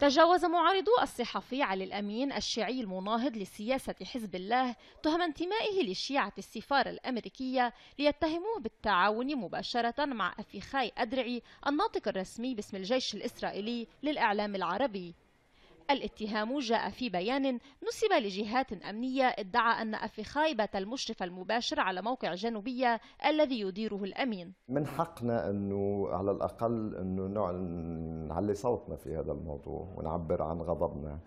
تجاوز معارضو الصحفي علي الأمين الشيعي المناهض لسياسة حزب الله تهم انتمائه لشيعة السفارة الأمريكية ليتهموه بالتعاون مباشرة مع أفيخاي أدرعي الناطق الرسمي باسم الجيش الإسرائيلي للإعلام العربي الاتهام جاء في بيان نسب لجهات أمنية ادعى أن خايبة المشرف المباشر على موقع جنوبية الذي يديره الأمين من حقنا أنه على الأقل أنه نعلي صوتنا في هذا الموضوع ونعبر عن غضبنا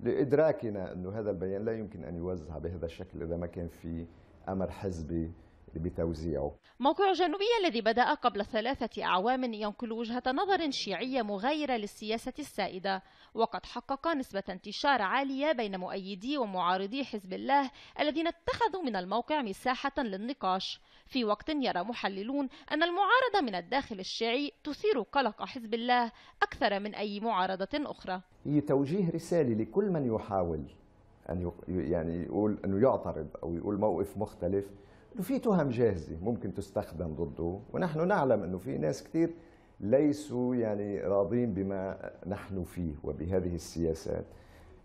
لإدراكنا أنه هذا البيان لا يمكن أن يوزع بهذا الشكل إذا ما كان في أمر حزبي بتوزيعه موقع جنوبية الذي بدأ قبل ثلاثة أعوام ينقل وجهة نظر شيعية مغايرة للسياسة السائدة وقد حقق نسبة انتشار عالية بين مؤيدي ومعارضي حزب الله الذين اتخذوا من الموقع مساحة للنقاش في وقت يرى محللون أن المعارضة من الداخل الشيعي تثير قلق حزب الله أكثر من أي معارضة أخرى هي توجيه رسالة لكل من يحاول أن يعني يقول أنه يعترض أو يقول موقف مختلف انه في تهم جاهزه ممكن تستخدم ضده ونحن نعلم انه في ناس كثير ليسوا يعني راضين بما نحن فيه وبهذه السياسات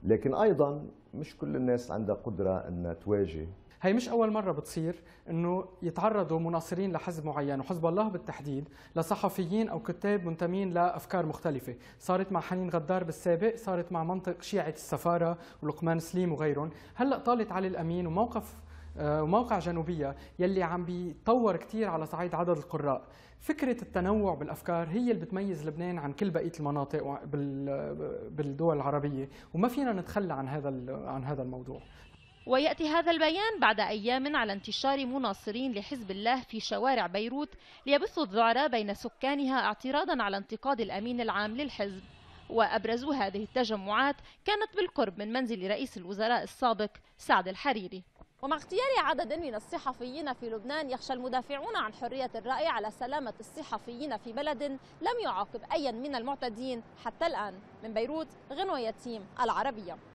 لكن ايضا مش كل الناس عندها قدره انها تواجه هي مش اول مره بتصير انه يتعرضوا مناصرين لحزب معين وحزب الله بالتحديد لصحفيين او كتاب منتمين لافكار مختلفه صارت مع حنين غدار بالسابق صارت مع منطق شيعه السفاره ولقمان سليم وغيرهم هلا طالت علي الامين وموقف وموقع آه، جنوبيه يلي عم بيتطور كثير على صعيد عدد القراء فكره التنوع بالافكار هي اللي بتميز لبنان عن كل بقيه المناطق بالدول العربيه وما فينا نتخلى عن هذا عن هذا الموضوع ويأتي هذا البيان بعد أيام على انتشار مناصرين لحزب الله في شوارع بيروت ليبثوا الذعر بين سكانها اعتراضا على انتقاد الأمين العام للحزب وأبرز هذه التجمعات كانت بالقرب من منزل رئيس الوزراء السابق سعد الحريري ومع اغتيال عدد من الصحفيين في لبنان يخشى المدافعون عن حرية الرأي على سلامة الصحفيين في بلد لم يعاقب أيا من المعتدين حتى الآن من بيروت غنوة يتيم العربية